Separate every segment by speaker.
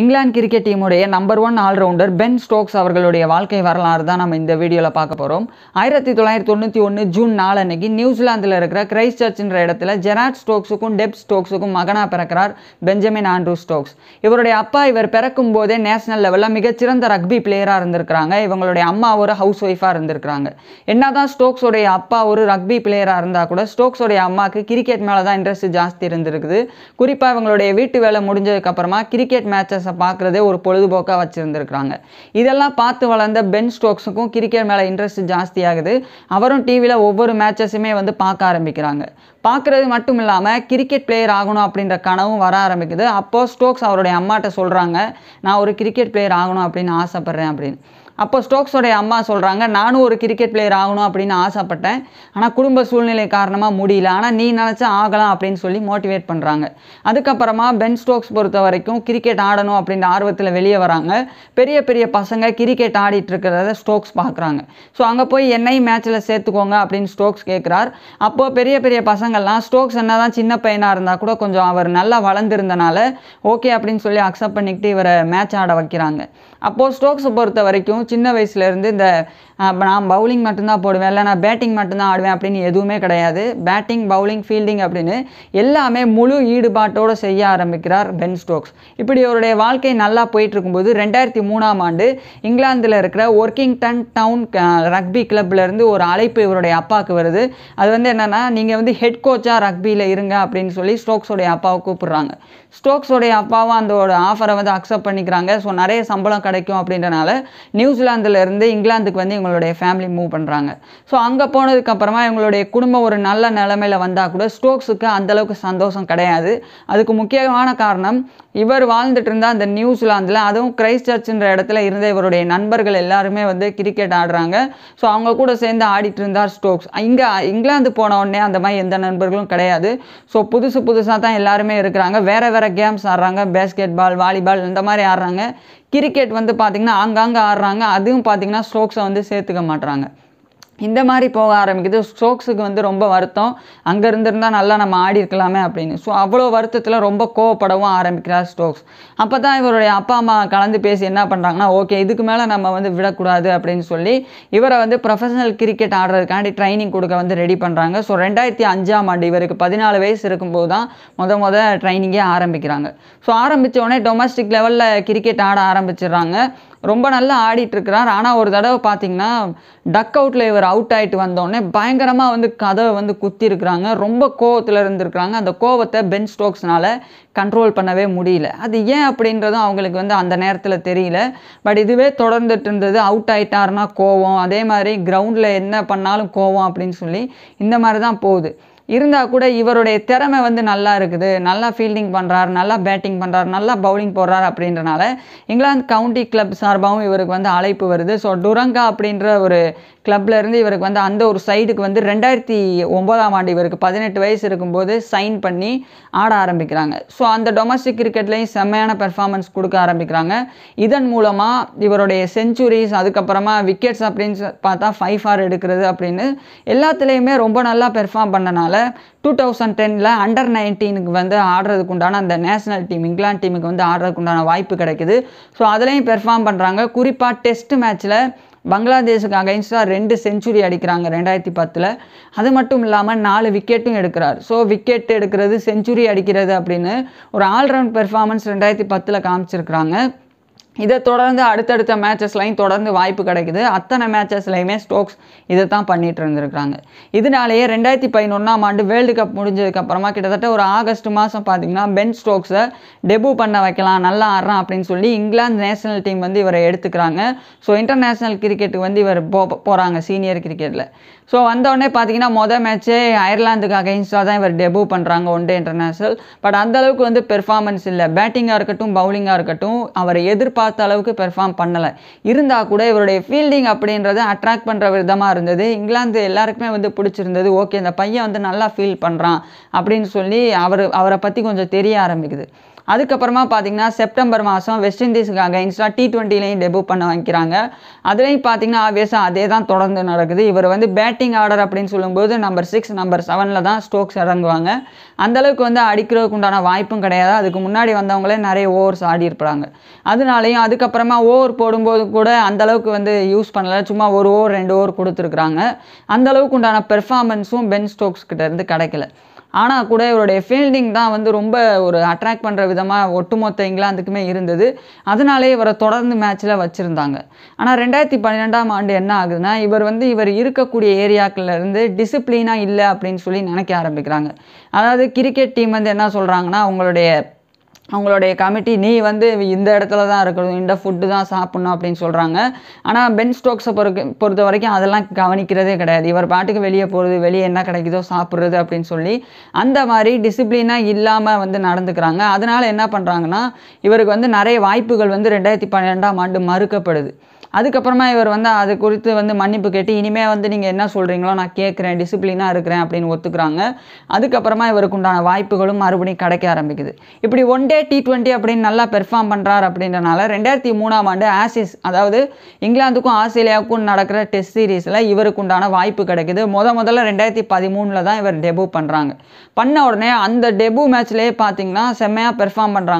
Speaker 1: England cricket டீமுடைய number one all rounder Ben Stokes அவர்களுடைய வாழ்க்கை வரலாறு தான் நம்ம இந்த வீடியோவில் பார்க்க போகிறோம் ஆயிரத்தி தொள்ளாயிரத்தி தொண்ணூற்றி ஒன்று ஜூன் நாலு அன்னைக்கு நியூசிலாந்தில் இருக்கிற கிரைஸ்ட் சர்ச்சின்ற இடத்துல ஜெராட் ஸ்டோக்ஸுக்கும் டெப் ஸ்டோக்ஸுக்கும் மகனாக பிறக்கிறார் பெஞ்சமின் ஆண்ட்ரூ ஸ்டோக்ஸ் இவருடைய அப்பா இவர் பிறக்கும் போதே நேஷனல் லெவலில் மிகச்சிறந்த ரக்பி பிளேயராக இருந்திருக்கிறாங்க இவங்களுடைய அம்மா ஒரு ஹவுஸ் ஒய்ஃபாக இருந்திருக்கிறாங்க என்னதான் ஸ்டோக்ஸோடைய அப்பா ஒரு ரக்பி பிளேயராக இருந்தால் கூட ஸ்டோக்ஸோடைய அம்மாவுக்கு கிரிக்கெட் மேலே தான் இன்ட்ரெஸ்ட் ஜாஸ்தி இருந்திருக்குது குறிப்பாக இவங்களுடைய வீட்டு வேலை முடிஞ்சதுக்கப்புறமா கிரிக்கெட் மேட்சஸ் மேட்சஸை பார்க்குறதே ஒரு பொழுதுபோக்காக வச்சுருந்துருக்குறாங்க இதெல்லாம் பார்த்து வளர்ந்த பென் ஸ்டோக்ஸுக்கும் கிரிக்கெட் மேலே இன்ட்ரெஸ்ட் ஜாஸ்தியாகுது அவரும் டிவியில் ஒவ்வொரு மேட்சஸுமே வந்து பார்க்க ஆரம்பிக்கிறாங்க பார்க்குறது மட்டும் இல்லாமல் கிரிக்கெட் பிளேயர் ஆகணும் அப்படின்ற கனவும் வர ஆரம்பிக்குது அப்போது ஸ்டோக்ஸ் அவருடைய அம்மாட்ட சொல்கிறாங்க நான் ஒரு கிரிக்கெட் பிளேயர் ஆகணும் அப்படின்னு ஆசைப்பட்றேன் அப்படின்னு அப்போ ஸ்டோக்ஸோடைய அம்மா சொல்கிறாங்க நானும் ஒரு கிரிக்கெட் பிளேயர் ஆகணும் அப்படின்னு ஆசைப்பட்டேன் ஆனால் குடும்ப சூழ்நிலை காரணமாக முடியல ஆனால் நீ நினச்சா ஆகலாம் அப்படின்னு சொல்லி மோட்டிவேட் பண்ணுறாங்க அதுக்கப்புறமா பென் ஸ்டோக்ஸ் பொறுத்த வரைக்கும் கிரிக்கெட் ஆடணும் அப்படின்ற ஆர்வத்தில் வெளியே வராங்க பெரிய பெரிய பசங்க கிரிக்கெட் ஆடிட்டு இருக்கிறத ஸ்டோக்ஸ் பார்க்குறாங்க ஸோ அங்கே போய் என்னையும் மேட்ச்சில் சேர்த்துக்கோங்க அப்படின்னு ஸ்டோக்ஸ் கேட்குறார் அப்போது பெரிய பெரிய பசங்கள்லாம் ஸ்டோக்ஸ் என்ன தான் சின்ன பையனாக இருந்தால் கூட கொஞ்சம் அவர் நல்லா வளர்ந்துருந்தனால ஓகே அப்படின்னு சொல்லி அக்செப்ட் பண்ணிக்கிட்டு இவரை மேட்ச் ஆட வைக்கிறாங்க அப்போது ஸ்டோக்ஸை பொறுத்த வரைக்கும் சின்ன வயசுலேருந்து இந்த இப்போ நான் பவுலிங் மட்டும்தான் போடுவேன் இல்லை நான் பேட்டிங் மட்டும்தான் ஆடுவேன் அப்படின்னு எதுவுமே கிடையாது பேட்டிங் பவுலிங் ஃபீல்டிங் அப்படின்னு எல்லாமே முழு ஈடுபாட்டோடு செய்ய ஆரம்பிக்கிறார் பென் ஸ்டோக்ஸ் இப்படி அவருடைய வாழ்க்கை நல்லா போயிட்டுருக்கும்போது ரெண்டாயிரத்தி மூணாம் ஆண்டு இங்கிலாந்தில் இருக்கிற ஒர்க்கிங்டன் டவுன் ரக்பி கிளப்லேருந்து ஒரு அழைப்பு இவருடைய அப்பாவுக்கு வருது அது வந்து என்னென்னா நீங்கள் வந்து ஹெட் கோச்சாக ரக்பியில் இருங்க அப்படின்னு சொல்லி ஸ்டோக்ஸோடைய அப்பாவை கூப்பிட்றாங்க ஸ்டோக்ஸோடைய அப்பாவும் அந்த ஆஃபரை வந்து அக்செப்ட் பண்ணிக்கிறாங்க ஸோ நிறைய சம்பளம் கிடைக்கும் அப்படின்றனால நியூசிலாந்துலேருந்து இங்கிலாந்துக்கு வந்து இவங்களுடைய ஃபேமிலி மூவ் பண்ணுறாங்க ஸோ அங்கே போனதுக்கப்புறமா இவங்களுடைய குடும்பம் ஒரு நல்ல நிலமையில் வந்தால் கூட ஸ்டோக்ஸுக்கு அந்தளவுக்கு சந்தோஷம் கிடையாது அதுக்கு முக்கியமான காரணம் இவர் வாழ்ந்துட்டு இருந்தால் அந்த நியூசிலாந்தில் அதுவும் கிரைஸ்ட் சர்ச்சுன்ற இடத்துல இருந்த இவருடைய நண்பர்கள் எல்லாருமே வந்து கிரிக்கெட் ஆடுறாங்க ஸோ அவங்க கூட சேர்ந்து ஆடிட்டு இருந்தார் ஸ்டோக்ஸ் இங்கே இங்கிலாந்து போன உடனே அந்த மாதிரி எந்த நண்பர்களும் கிடையாது ஸோ புதுசு புதுசாக தான் எல்லாருமே இருக்கிறாங்க வேறு வேறு கேம்ஸ் ஆடுறாங்க பேஸ்கெட் பால் வாலிபால் இந்த மாதிரி ஆடுறாங்க கிரிக்கெட் வந்து பார்த்திங்கன்னா ஆங்காங்கே ஆடுறாங்க அதுவும் பார்த்திங்கன்னா ஸ்ட்ரோக்ஸை வந்து சேர்த்துக்க மாட்டுறாங்க இந்த மாதிரி போக ஆரம்பிக்குது ஸ்ட்ரோக்ஸுக்கு வந்து ரொம்ப வருத்தம் அங்கே இருந்திருந்தால் நல்லா நம்ம ஆடி இருக்கலாமே அப்படின்னு ஸோ அவ்வளோ வருத்தத்தில் ரொம்ப கோவப்படவும் ஆரம்பிக்கிறார் ஸ்ட்ரோக்ஸ் அப்போ தான் இவருடைய அப்பா அம்மா கலந்து பேசி என்ன பண்ணுறாங்கன்னா ஓகே இதுக்கு மேலே நம்ம வந்து விடக்கூடாது அப்படின்னு சொல்லி இவரை வந்து ப்ரொஃபஷனல் கிரிக்கெட் ஆடுறதுக்காண்டி ட்ரைனிங் கொடுக்க வந்து ரெடி பண்ணுறாங்க ஸோ ரெண்டாயிரத்தி அஞ்சாம் ஆண்டு இவருக்கு பதினாலு வயசு இருக்கும்போது தான் முத முத ட்ரைனிங்கே ஆரம்பிக்கிறாங்க ஸோ ஆரம்பித்த உடனே டொமஸ்டிக் லெவலில் கிரிக்கெட் ஆட ஆரம்பிச்சிடுறாங்க ரொம்ப நல்லா ஆடிட்டுருக்கிறார் ஆனால் ஒரு தடவை பார்த்தீங்கன்னா டக் அவுட்டில் இவர் அவுட் ஆகிட்டு வந்தோடனே பயங்கரமாக வந்து கதவை வந்து குத்திருக்கிறாங்க ரொம்ப கோவத்தில் இருந்திருக்கிறாங்க அந்த கோவத்தை பென் ஸ்டோக்ஸ்னால் கண்ட்ரோல் பண்ணவே முடியல அது ஏன் அப்படின்றதும் அவங்களுக்கு வந்து அந்த நேரத்தில் தெரியல பட் இதுவே தொடர்ந்துட்டு இருந்தது அவுட் ஆகிட்டாருனா கோவம் அதே மாதிரி கிரவுண்டில் என்ன பண்ணாலும் கோவம் அப்படின்னு சொல்லி இந்த மாதிரி தான் போகுது இருந்தால் கூட இவருடைய திறமை வந்து நல்லா இருக்குது நல்லா ஃபீல்டிங் பண்ணுறார் நல்லா பேட்டிங் பண்ணுறார் நல்லா பவுலிங் போடுறாரு அப்படின்றனால இங்கிலாந்து கவுண்டி கிளப் சார்பாகவும் இவருக்கு வந்து அழைப்பு வருது ஸோ டுரங்கா அப்படின்ற ஒரு இருந்து இவருக்கு வந்து அந்த ஒரு சைடுக்கு வந்து ரெண்டாயிரத்தி ஒம்பதாம் ஆண்டு இவருக்கு பதினெட்டு வயசு இருக்கும்போது சைன் பண்ணி ஆட ஆரம்பிக்கிறாங்க ஸோ அந்த டொமஸ்டிக் கிரிக்கெட்லேயும் செம்மையான பெர்ஃபார்மன்ஸ் கொடுக்க ஆரம்பிக்கிறாங்க இதன் மூலமாக இவருடைய செஞ்சுரிஸ் அதுக்கப்புறமா விக்கெட்ஸ் அப்படின்னு பார்த்தா ஃபைவ் ஆர் எடுக்கிறது அப்படின்னு எல்லாத்துலேயுமே ரொம்ப நல்லா பெர்ஃபார்ம் பண்ணனால டூ தௌசண்ட் டெனில் அண்டர் நைன்டீனுக்கு வந்து ஆடுறதுக்கு உண்டான அந்த நேஷனல் டீம் இங்கிலாந்து டீமுக்கு வந்து ஆடுறதுக்கு உண்டான வாய்ப்பு கிடைக்குது ஸோ அதுலேயும் பெர்ஃபார்ம் பண்ணுறாங்க குறிப்பாக டெஸ்ட் மேட்ச்சில் பங்களாதேஷுக்கு அகைன்ஸ்டாக ரெண்டு செஞ்சுரி அடிக்கிறாங்க ரெண்டாயிரத்தி பத்தில் அது மட்டும் இல்லாமல் நாலு விக்கெட்டும் எடுக்கிறார் ஸோ விக்கெட் எடுக்கிறது செஞ்சுரி அடிக்கிறது அப்படின்னு ஒரு ஆல்ரவுண்ட் பெர்ஃபார்மன்ஸ் ரெண்டாயிரத்தி பத்தில் காமிச்சிருக்கிறாங்க இதை தொடர்ந்து அடுத்தடுத்த மேட்சஸ்லையும் தொடர்ந்து வாய்ப்பு கிடைக்குது அத்தனை மேட்சஸ்லையுமே ஸ்டோக்ஸ் இதை தான் பண்ணிகிட்டு இருந்திருக்கிறாங்க இதனாலேயே ரெண்டாயிரத்தி பதினொன்றாம் ஆண்டு வேர்ல்டு கப் முடிஞ்சதுக்கப்புறமா கிட்டத்தட்ட ஒரு ஆகஸ்ட் மாதம் பார்த்தீங்கன்னா பென் ஸ்டோக்ஸை டெபு பண்ண வைக்கலாம் நல்லா ஆடுறான் அப்படின்னு சொல்லி இங்கிலாந்து நேஷனல் டீம் வந்து இவரை எடுத்துக்கிறாங்க ஸோ இன்டர்நேஷ்னல் கிரிக்கெட்டுக்கு வந்து இவர் போ போகிறாங்க சீனியர் கிரிக்கெட்டில் ஸோ வந்தோடனே பார்த்தீங்கன்னா மொதல் மேட்ச்சே அயர்லாந்துக்கு அகைன்ஸ்டாக தான் இவர் டெபு பண்ணுறாங்க ஒன் டே இன்டர்நேஷ்னல் பட் அந்தளவுக்கு வந்து பெர்ஃபார்மன்ஸ் இல்லை பேட்டிங்காக இருக்கட்டும் பவுலிங்காக இருக்கட்டும் அவரை எதிர்ப்பு எதிர்பார்த்த அளவுக்கு பெர்ஃபார்ம் பண்ணலை இருந்தால் கூட இவருடைய ஃபீல்டிங் அப்படின்றத அட்ராக்ட் பண்ணுற விதமாக இருந்தது இங்கிலாந்து எல்லாருக்குமே வந்து பிடிச்சிருந்தது ஓகே இந்த பையன் வந்து நல்லா ஃபீல் பண்ணுறான் அப்படின்னு சொல்லி அவர் அவரை பற்றி கொஞ்சம் தெரிய ஆரம்பிக்குது அதுக்கப்புறமா பார்த்தீங்கன்னா செப்டம்பர் மாதம் வெஸ்ட் இண்டீஸுக்கு அகைன்ஸ்டாக டி டுவெண்ட்டிலையும் டெபு பண்ண வாங்கிக்கிறாங்க அதுலேயும் பார்த்தீங்கன்னா ஆவேசம் அதே தான் தொடர்ந்து நடக்குது இவர் வந்து பேட்டிங் ஆர்டர் அப்படின்னு சொல்லும்போது நம்பர் சிக்ஸ் நம்பர் செவனில் தான் ஸ்டோக்ஸ் இறங்குவாங்க அந்தளவுக்கு வந்து அடிக்கிறதுக்கு உண்டான வாய்ப்பும் கிடையாது அதுக்கு முன்னாடி வந்தவங்களே நிறைய ஓவர்ஸ் ஆடி இருப்பாங்க அதனாலையும் அதுக்கப்புறமா ஓவர் போடும்போது கூட அந்தளவுக்கு வந்து யூஸ் பண்ணலை சும்மா ஒரு ஓவர் ரெண்டு ஓவர் கொடுத்துருக்குறாங்க அந்தளவுக்கு உண்டான பெர்ஃபார்மன்ஸும் பென் ஸ்டோக்ஸ் கிட்டேருந்து கிடைக்கல ஆனால் கூட இவருடைய ஃபீல்டிங் தான் வந்து ரொம்ப ஒரு அட்ராக்ட் பண்ணுற விதமாக ஒட்டுமொத்த இங்கிலாந்துக்குமே இருந்தது அதனாலே இவரை தொடர்ந்து மேட்ச்சில் வச்சுருந்தாங்க ஆனால் ரெண்டாயிரத்தி பன்னிரெண்டாம் ஆண்டு என்ன ஆகுதுன்னா இவர் வந்து இவர் இருக்கக்கூடிய ஏரியாக்கள்லேருந்து டிசிப்ளினாக இல்லை அப்படின்னு சொல்லி நினைக்க ஆரம்பிக்கிறாங்க அதாவது கிரிக்கெட் டீம் வந்து என்ன சொல்கிறாங்கன்னா அவங்களுடைய அவங்களுடைய கமிட்டி நீ வந்து இந்த இடத்துல தான் இருக்கணும் இந்த ஃபுட்டு தான் சாப்பிட்ணும் அப்படின்னு சொல்கிறாங்க ஆனால் பென் ஸ்டோக்ஸை பொறுக்க பொறுத்த வரைக்கும் அதெல்லாம் கவனிக்கிறதே கிடையாது இவர் பாட்டுக்கு வெளியே போகிறது வெளியே என்ன கிடைக்குதோ சாப்பிட்றது அப்படின்னு சொல்லி அந்த மாதிரி டிசிப்ளினாக இல்லாமல் வந்து நடந்துக்கிறாங்க அதனால் என்ன பண்ணுறாங்கன்னா இவருக்கு வந்து நிறைய வாய்ப்புகள் வந்து ரெண்டாயிரத்தி பன்னிரெண்டாம் ஆண்டு மறுக்கப்படுது அதுக்கப்புறமா இவர் வந்து அது குறித்து வந்து மன்னிப்பு கேட்டு இனிமேல் வந்து நீங்கள் என்ன சொல்கிறீங்களோ நான் கேட்குறேன் டிசிப்ளினாக இருக்கிறேன் அப்படின்னு ஒத்துக்கிறாங்க அதுக்கப்புறமா இவருக்கு உண்டான வாய்ப்புகளும் மறுபடியும் கிடைக்க ஆரம்பிக்குது இப்படி ஒன் டே டி ட்வெண்ட்டி அப்படின்னு நல்லா பெர்ஃபார்ம் பண்ணுறார் அப்படின்றனால ரெண்டாயிரத்தி மூணாம் ஆண்டு ஆசிஸ் அதாவது இங்கிலாந்துக்கும் ஆஸ்திரேலியாவுக்கும் நடக்கிற டெஸ்ட் சீரீஸில் இவருக்கு உண்டான வாய்ப்பு கிடைக்குது முத முதல்ல ரெண்டாயிரத்தி பதிமூணில் தான் இவர் டெபு பண்ணுறாங்க பண்ண உடனே அந்த டெபு மேட்ச்லேயே பார்த்தீங்கன்னா செம்மையாக பெர்ஃபார்ம் பண்ணுறாங்க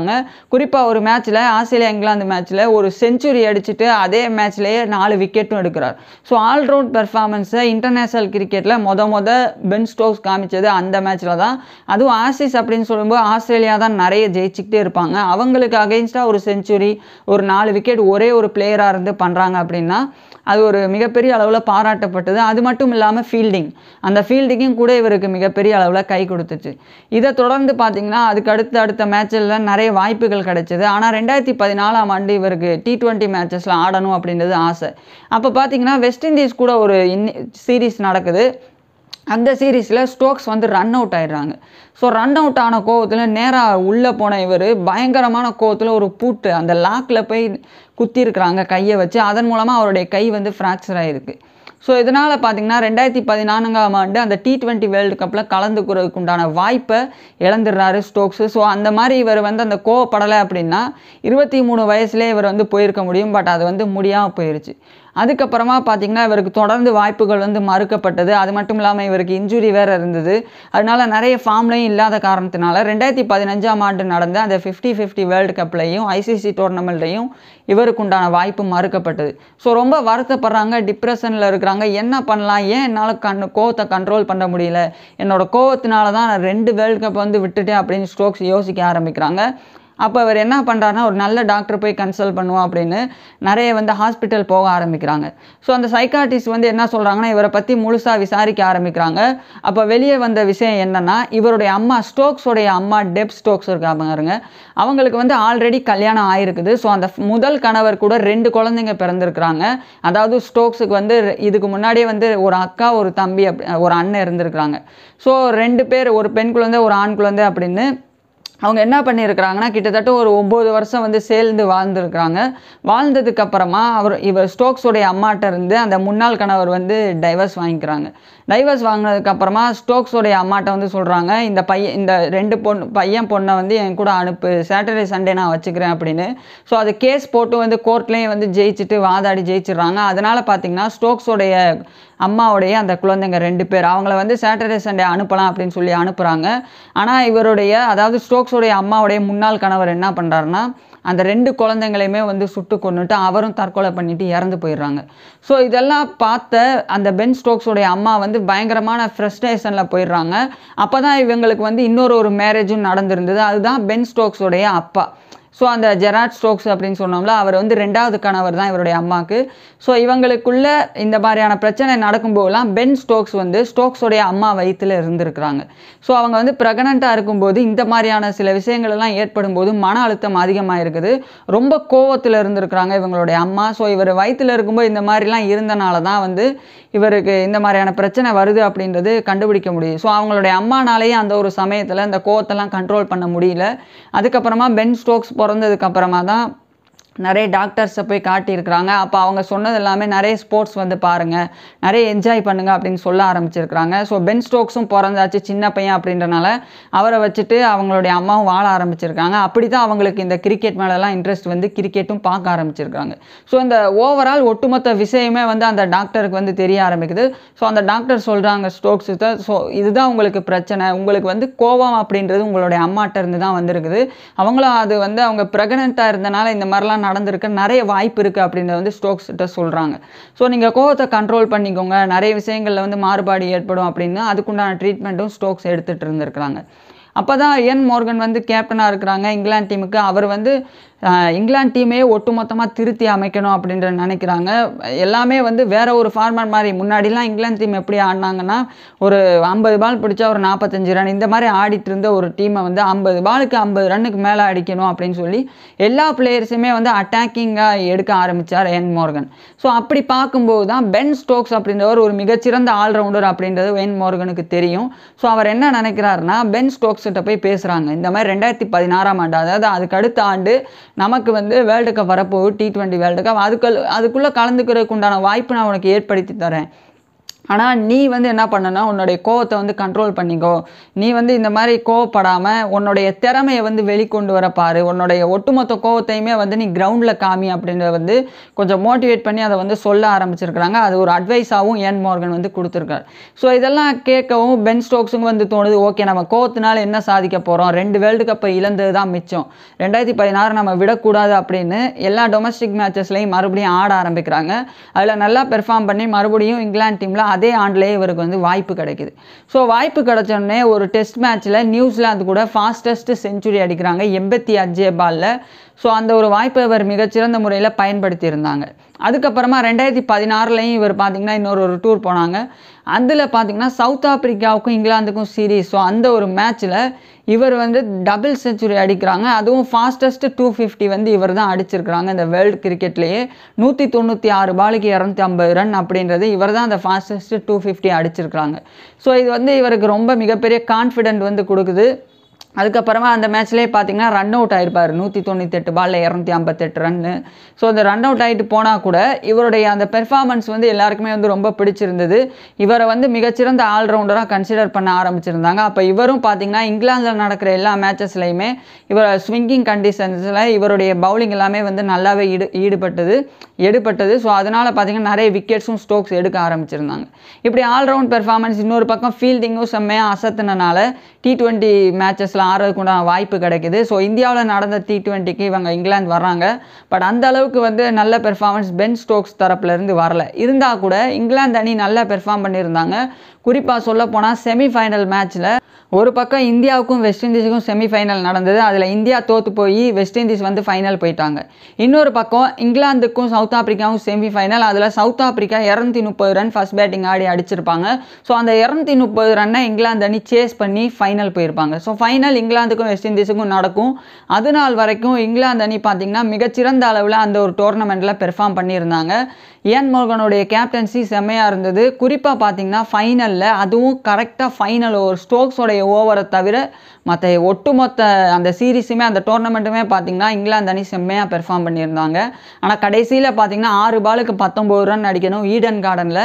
Speaker 1: குறிப்பாக ஒரு மேட்ச்சில் ஆஸ்திரேலியா இங்கிலாந்து மேட்ச்சில் ஒரு செஞ்சுரி அடிச்சுட்டு அதே மேட்ச் மேட்ச்லேயே நாலு விக்கெட்டும் எடுக்கிறார் ஸோ ஆல்ரவுண்ட் பெர்ஃபார்மன்ஸை இன்டர்நேஷ்னல் கிரிக்கெட்டில் மொத மொத பென் ஸ்டோக்ஸ் காமிச்சது அந்த மேட்ச்சில் தான் அதுவும் ஆசிஸ் அப்படின்னு சொல்லும்போது ஆஸ்திரேலியா தான் நிறைய ஜெயிச்சுக்கிட்டே இருப்பாங்க அவங்களுக்கு அகெயின்ஸ்டாக ஒரு செஞ்சுரி ஒரு நாலு விக்கெட் ஒரே ஒரு பிளேயராக இருந்து பண்ணுறாங்க அப்படின்னா அது ஒரு மிகப்பெரிய அளவில் பாராட்டப்பட்டது அது மட்டும் இல்லாமல் ஃபீல்டிங் அந்த ஃபீல்டிங்கும் கூட இவருக்கு மிகப்பெரிய அளவில் கை கொடுத்துச்சு இதை தொடர்ந்து பார்த்தீங்கன்னா அதுக்கு அடுத்த அடுத்த மேட்சில் நிறைய வாய்ப்புகள் கிடைச்சது ஆனால் ரெண்டாயிரத்தி பதினாலாம் ஆண்டு இவருக்கு டி ட்வெண்ட்டி மேட்சஸில் ஆடணும் அப்படின்னு அப்படின்றது ஆசை அப்போ பார்த்தீங்கன்னா வெஸ்ட் இண்டீஸ் கூட ஒரு இன் சீரீஸ் நடக்குது அந்த சீரீஸில் ஸ்டோக்ஸ் வந்து ரன் அவுட் ஆயிடுறாங்க ஸோ ரன் அவுட் ஆன கோவத்தில் நேராக உள்ளே போன இவர் பயங்கரமான கோவத்தில் ஒரு பூட்டு அந்த லாக்கில் போய் குத்திருக்கிறாங்க கையை வச்சு அதன் மூலமாக அவருடைய கை வந்து ஃப்ராக்சர் ஆகிருக்கு ஸோ இதனால் பார்த்தீங்கன்னா ரெண்டாயிரத்தி பதினான்காம் ஆண்டு அந்த டி ட்வெண்ட்டி வேர்ல்டு கப்பில் கலந்துக்கிறதுக்கு உண்டான வாய்ப்பை இழந்துடுறாரு ஸ்டோக்ஸு ஸோ அந்த மாதிரி இவர் வந்து அந்த கோவப்படலை அப்படின்னா இருபத்தி மூணு வயசுலேயே இவர் வந்து போயிருக்க முடியும் பட் அது வந்து முடியாமல் போயிடுச்சு அதுக்கப்புறமா பார்த்திங்கன்னா இவருக்கு தொடர்ந்து வாய்ப்புகள் வந்து மறுக்கப்பட்டது அது மட்டும் இல்லாமல் இவருக்கு இன்ஜுரி வேறு இருந்தது அதனால் நிறைய ஃபார்ம்லையும் இல்லாத காரணத்தினால ரெண்டாயிரத்தி பதினஞ்சாம் ஆண்டு நடந்த அந்த ஃபிஃப்டி ஃபிஃப்டி வேர்ல்டு கப்லையும் ஐசிசி டோர்னமெண்ட்லையும் இவருக்குண்டான வாய்ப்பு மறுக்கப்பட்டது ஸோ ரொம்ப வருத்தப்படுறாங்க டிப்ரெஷனில் இருக்கிறாங்க என்ன பண்ணலாம் ஏன் என்னால் கண் கோவத்தை கண்ட்ரோல் பண்ண முடியல என்னோடய கோவத்தினால தான் நான் ரெண்டு வேர்ல்டு கப் வந்து விட்டுட்டேன் அப்படின்னு ஸ்ட்ரோக்ஸ் யோசிக்க ஆரம்பிக்கிறாங்க அப்போ அவர் என்ன பண்ணுறாருனா ஒரு நல்ல டாக்டர் போய் கன்சல்ட் பண்ணுவோம் அப்படின்னு நிறைய வந்து ஹாஸ்பிட்டல் போக ஆரம்பிக்கிறாங்க ஸோ அந்த சைக்காட்டிஸ்ட் வந்து என்ன சொல்கிறாங்கன்னா இவரை பற்றி முழுசாக விசாரிக்க ஆரம்பிக்கிறாங்க அப்போ வெளியே வந்த விஷயம் என்னென்னா இவருடைய அம்மா ஸ்டோக்ஸோடைய அம்மா டெப் ஸ்டோக்ஸ் இருக்காங்க அவங்களுக்கு வந்து ஆல்ரெடி கல்யாணம் ஆயிருக்குது ஸோ அந்த முதல் கணவர் கூட ரெண்டு குழந்தைங்க பிறந்திருக்கிறாங்க அதாவது ஸ்டோக்ஸுக்கு வந்து இதுக்கு முன்னாடியே வந்து ஒரு அக்கா ஒரு தம்பி ஒரு அண்ணன் இருந்திருக்கிறாங்க ஸோ ரெண்டு பேர் ஒரு பெண் குழந்தை ஒரு ஆண் குழந்தை அப்படின்னு அவங்க என்ன பண்ணியிருக்கிறாங்கன்னா கிட்டத்தட்ட ஒரு ஒம்பது வருஷம் வந்து சேர்ந்து வாழ்ந்துருக்கிறாங்க வாழ்ந்ததுக்கப்புறமா அவர் இவர் ஸ்டோக்ஸோடைய அம்மாட்ட இருந்து அந்த முன்னாள் கணவர் வந்து டைவர்ஸ் வாங்கிக்கிறாங்க டைவர்ஸ் வாங்கினதுக்கப்புறமா ஸ்டோக்ஸோடைய அம்மாட்ட வந்து சொல்கிறாங்க இந்த பையன் இந்த ரெண்டு பொண்ணு பையன் பொண்ணை வந்து என் கூட அனுப்பு சாட்டர்டே சண்டே நான் வச்சுக்கிறேன் அப்படின்னு ஸோ அது கேஸ் போட்டு வந்து கோர்ட்லேயும் வந்து ஜெயிச்சுட்டு வாதாடி ஜெயிச்சிடுறாங்க அதனால் பார்த்திங்கன்னா ஸ்டோக்ஸோடைய அம்மாவுடைய அந்த குழந்தைங்க ரெண்டு பேர் அவங்கள வந்து சாட்டர்டே சண்டே அனுப்பலாம் அப்படின்னு சொல்லி அனுப்புகிறாங்க ஆனால் இவருடைய அதாவது ஸ்டோக்ஸோடைய அம்மாவுடைய முன்னாள் கணவர் என்ன பண்ணுறாருன்னா அந்த ரெண்டு குழந்தைங்களையுமே வந்து சுட்டு கொண்டுட்டு அவரும் தற்கொலை பண்ணிவிட்டு இறந்து போயிடுறாங்க ஸோ இதெல்லாம் பார்த்த அந்த பென் ஸ்டோக்ஸோடைய அம்மா வந்து பயங்கரமான ஃப்ரெஸ்டேஷனில் போயிடுறாங்க அப்போ தான் இவங்களுக்கு வந்து இன்னொரு ஒரு மேரேஜும் நடந்திருந்தது அதுதான் பென் ஸ்டோக்ஸோடைய அப்பா ஸோ அந்த ஜெராட் ஸ்டோக்ஸ் அப்படின்னு சொன்னோம்ல அவர் வந்து ரெண்டாவது கணவர் தான் இவருடைய அம்மாவுக்கு ஸோ இவங்களுக்குள்ள இந்த மாதிரியான பிரச்சனை நடக்கும்போதெல்லாம் பென் ஸ்டோக்ஸ் வந்து ஸ்டோக்ஸோடைய அம்மா வயிற்றில் இருந்திருக்கிறாங்க ஸோ அவங்க வந்து ப்ரெக்னெண்ட்டாக இருக்கும்போது இந்த மாதிரியான சில விஷயங்கள்லாம் ஏற்படும் போது மன அழுத்தம் அதிகமாக இருக்குது ரொம்ப கோவத்தில் இருந்திருக்கிறாங்க இவங்களுடைய அம்மா ஸோ இவர் வயிற்றில் இருக்கும்போது இந்த மாதிரிலாம் இருந்தனால தான் வந்து இவருக்கு இந்த மாதிரியான பிரச்சனை வருது அப்படின்றது கண்டுபிடிக்க முடியும் ஸோ அவங்களுடைய அம்மானாலேயே அந்த ஒரு சமயத்தில் அந்த கோவத்தெல்லாம் கண்ட்ரோல் பண்ண முடியல அதுக்கப்புறமா பென் ஸ்டோக்ஸ் பிறந்ததுக்கு அப்புறமா தான் நிறைய டாக்டர்ஸை போய் காட்டியிருக்கிறாங்க அப்போ அவங்க சொன்னது எல்லாமே நிறைய ஸ்போர்ட்ஸ் வந்து பாருங்கள் நிறைய என்ஜாய் பண்ணுங்கள் அப்படின்னு சொல்ல ஆரம்பிச்சிருக்கிறாங்க ஸோ பென் ஸ்டோக்ஸும் பிறந்தாச்சு சின்ன பையன் அப்படின்றனால அவரை வச்சுட்டு அவங்களுடைய அம்மாவும் வாழ ஆரம்பிச்சிருக்காங்க அப்படி தான் அவங்களுக்கு இந்த கிரிக்கெட் மேலெலாம் இன்ட்ரெஸ்ட் வந்து கிரிக்கெட்டும் பார்க்க ஆரம்பிச்சிருக்காங்க ஸோ இந்த ஓவரால் ஒட்டுமொத்த விஷயமே வந்து அந்த டாக்டருக்கு வந்து தெரிய ஆரம்பிக்குது ஸோ அந்த டாக்டர் சொல்கிறாங்க ஸ்டோக்ஸு தான் ஸோ இதுதான் உங்களுக்கு பிரச்சனை உங்களுக்கு வந்து கோவம் அப்படின்றது உங்களுடைய அம்மாட்டேருந்து தான் வந்திருக்குது அவங்களும் அது வந்து அவங்க ப்ரெக்னெண்ட்டாக இருந்தனால இந்த மாதிரிலாம் நடந்திருக்கு நிறைய வாய்ப்பு இருக்குது அப்படின்றத வந்து ஸ்டோக்ஸ் கிட்ட சொல்கிறாங்க ஸோ நீங்கள் கோவத்தை கண்ட்ரோல் பண்ணிக்கோங்க நிறைய விஷயங்களில் வந்து மாறுபாடு ஏற்படும் அப்படின்னு அதுக்குண்டான ட்ரீட்மெண்ட்டும் ஸ்டோக்ஸ் எடுத்துகிட்டு இருந்திருக்கிறாங்க அப்போ தான் என் மோர்கன் வந்து கேப்டனாக இருக்கிறாங்க இங்கிலாந்து டீமுக்கு அவர் வந்து இங்கிலாந்து டீமே ஒட்டுமொத்தமாக திருத்தி அமைக்கணும் அப்படின்ற நினைக்கிறாங்க எல்லாமே வந்து வேற ஒரு ஃபார்மர் மாதிரி முன்னாடிலாம் இங்கிலாந்து டீம் எப்படி ஆடினாங்கன்னா ஒரு ஐம்பது பால் பிடிச்சா ஒரு நாற்பத்தஞ்சு ரன் இந்த மாதிரி ஆடிட்டு இருந்த ஒரு டீமை வந்து ஐம்பது பாலுக்கு ஐம்பது ரன்னுக்கு மேலே அடிக்கணும் அப்படின்னு சொல்லி எல்லா பிளேயர்ஸுமே வந்து அட்டாக்கிங்காக எடுக்க ஆரம்பித்தார் என் மோர்கன் ஸோ அப்படி பார்க்கும்போது தான் பென் ஸ்டோக்ஸ் அப்படின்றவர் ஒரு மிகச்சிறந்த ஆல்ரவுண்டர் அப்படின்றது என் மோர்கனுக்கு தெரியும் ஸோ அவர் என்ன நினைக்கிறாருன்னா பென் ஸ்டோக்ஸ்கிட்ட போய் பேசுகிறாங்க இந்த மாதிரி ரெண்டாயிரத்தி பதினாறாம் ஆண்டு அதாவது அதுக்கு அடுத்த ஆண்டு நமக்கு வந்து வேர்ல்டு கப் வரப்போகுது டி ட்வெண்ட்டி வேர்ல்டு கப் அதுக்குள்ளே கலந்துக்கிறதுக்கு உண்டான வாய்ப்பு நான் உனக்கு ஏற்படுத்தி தரேன் ஆனால் நீ வந்து என்ன பண்ணனா உன்னுடைய கோவத்தை வந்து கண்ட்ரோல் பண்ணிக்கோ நீ வந்து இந்த மாதிரி கோவப்படாமல் உன்னுடைய திறமையை வந்து வெளிக்கொண்டு வர பாரு உன்னுடைய ஒட்டுமொத்த கோவத்தையுமே வந்து நீ கிரவுண்டில் காமி அப்படின்னு வந்து கொஞ்சம் மோட்டிவேட் பண்ணி அதை வந்து சொல்ல ஆரம்பிச்சிருக்கிறாங்க அது ஒரு அட்வைஸாகவும் ஏன் மோர்கன் வந்து கொடுத்துருக்காரு ஸோ இதெல்லாம் கேட்கவும் பென் ஸ்டோக்ஸும் வந்து தோணுது ஓகே நம்ம கோவத்தினால என்ன சாதிக்க போகிறோம் ரெண்டு வேர்ல்டு கப்பை இழந்தது தான் மிச்சம் ரெண்டாயிரத்தி பதினாறு நம்ம விடக்கூடாது அப்படின்னு எல்லா டொமஸ்டிக் மேட்சஸ்லையும் மறுபடியும் ஆட ஆரம்பிக்கிறாங்க அதில் நல்லா பெர்ஃபார்ம் பண்ணி மறுபடியும் இங்கிலாந்து டீமில் அதே ஆண்டிலேயே இவருக்கு வந்து வாய்ப்பு கிடைக்கிது ஸோ வாய்ப்பு கிடைச்சோடனே ஒரு டெஸ்ட் மேட்ச்சில் நியூசிலாந்து கூட ஃபாஸ்டஸ்ட் செஞ்சுரி அடிக்கிறாங்க எண்பத்தி அஞ்சே பாலில் ஸோ அந்த ஒரு வாய்ப்பை இவர் மிகச்சிறந்த முறையில் பயன்படுத்தியிருந்தாங்க அதுக்கப்புறமா ரெண்டாயிரத்தி பதினாறுலையும் இவர் பார்த்திங்கன்னா இன்னொரு ஒரு டூர் போனாங்க அதில் பார்த்திங்கன்னா சவுத் ஆப்பிரிக்காவுக்கும் இங்கிலாந்துக்கும் சீரீஸ் ஸோ அந்த ஒரு மேட்ச்சில் இவர் வந்து டபுள் செஞ்சுரி அடிக்கிறாங்க அதுவும் ஃபாஸ்டஸ்ட்டு டூ ஃபிஃப்டி வந்து இவர் தான் அடிச்சிருக்கிறாங்க இந்த வேர்ல்டு கிரிக்கெட்லேயே நூற்றி தொண்ணூற்றி ஆறு பாலுக்கு இரநூத்தி ஐம்பது ரன் அப்படின்றது இவர் தான் அந்த ஃபாஸ்டஸ்ட்டு டூ ஃபிஃப்டி அடிச்சிருக்கிறாங்க ஸோ இது வந்து இவருக்கு ரொம்ப மிகப்பெரிய கான்ஃபிடென்ட் வந்து கொடுக்குது அதுக்கப்புறமா அந்த மேட்ச்லேயே பார்த்தீங்கன்னா ரன் அவுட் ஆயிருப்பார் நூற்றி தொண்ணூத்தெட்டு பாலில் இரநூத்தி ஐம்பத்தெட்டு ரன்னு ஸோ அந்த ரன் அவுட் ஆகிட்டு போனால் கூட இவருடைய அந்த பெர்ஃபார்மன்ஸ் வந்து எல்லாருக்குமே வந்து ரொம்ப பிடிச்சிருந்தது இவரை வந்து மிகச்சிறந்த ஆல்ரவுண்டராக கன்சிடர் பண்ண ஆரம்பிச்சிருந்தாங்க அப்போ இவரும் பார்த்தீங்கன்னா இங்கிலாந்தில் நடக்கிற எல்லா மேட்சஸ்லையுமே இவர் ஸ்விங்கிங் கண்டிஷன்ஸில் இவருடைய பவுலிங் எல்லாமே வந்து நல்லாவே ஈடு ஈடுபட்டது எடுப்பட்டது ஸோ அதனால் பார்த்தீங்கன்னா நிறைய விக்கெட்ஸும் ஸ்டோக்ஸ் எடுக்க ஆரம்பிச்சிருந்தாங்க இப்படி ஆல்ரவுண்ட் பெர்ஃபார்மன்ஸ் இன்னொரு பக்கம் ஃபீல்டிங்கும் செம்மையாக அசத்துனால டி ட்வெண்ட்டி மேட்சஸில் ஆடுறதுக்குண்டான வாய்ப்பு கிடைக்கிது ஸோ இந்தியாவில் நடந்த டி ட்வெண்ட்டிக்கு இவங்க இங்கிலாந்து வர்றாங்க பட் அந்த அளவுக்கு வந்து நல்ல பெர்ஃபார்மன்ஸ் பென் ஸ்டோக்ஸ் தரப்புலேருந்து வரல இருந்தால் கூட இங்கிலாந்து அணி நல்லா பெர்ஃபார்ம் பண்ணியிருந்தாங்க குறிப்பாக சொல்லப்போனால் செமிஃபைனல் மேட்ச்சில் ஒரு பக்கம் இந்தியாவுக்கும் வெஸ்ட் இண்டீஸுக்கும் செமிஃபைனல் நடந்தது அதில் இந்தியா தோற்று போய் வெஸ்ட் இண்டீஸ் வந்து ஃபைனல் போயிட்டாங்க இன்னொரு பக்கம் இங்கிலாந்துக்கும் சவுத் ஆப்பிரிக்காவும் செமிஃபைனல் அதில் சவுத் ஆப்பிரிக்கா இரநூத்தி முப்பது ரன் ஃபஸ்ட் பேட்டிங் ஆடி அடிச்சிருப்பாங்க ஸோ அந்த இரநூத்தி முப்பது ரன்னை இங்கிலாந்து அணி சேஸ் பண்ணி ஃபைனல் போயிருப்பாங்க ஸோ ஃபைனல் இங்கிலாந்துக்கும் வெஸ்ட் இண்டீஸுக்கும் நடக்கும் அது நாள் வரைக்கும் இங்கிலாந்து அணி பார்த்திங்கன்னா மிகச்சிறந்த அளவில் அந்த ஒரு டோர்னமெண்ட்டில் பெர்ஃபார்ம் பண்ணியிருந்தாங்க ஏன் மோர்கனுடைய கேப்டன்சி செம்மையாக இருந்தது குறிப்பாக பார்த்திங்கன்னா ஃபைனலில் அதுவும் கரெக்டாக ஃபைனல் ஒரு ஸ்டோக்ஸோடைய ஓவரை தவிர மற்ற ஒட்டுமொத்த அந்த சீரீஸுமே அந்த டோர்னமெண்ட்டுமே பார்த்திங்கன்னா இங்கிலாந்து அணி செம்மையாக பெர்ஃபார்ம் பண்ணியிருந்தாங்க ஆனால் கடைசியில் பார்த்திங்கன்னா ஆறு பாலுக்கு பத்தொம்பது ரன் அடிக்கணும் ஈடன் கார்டனில்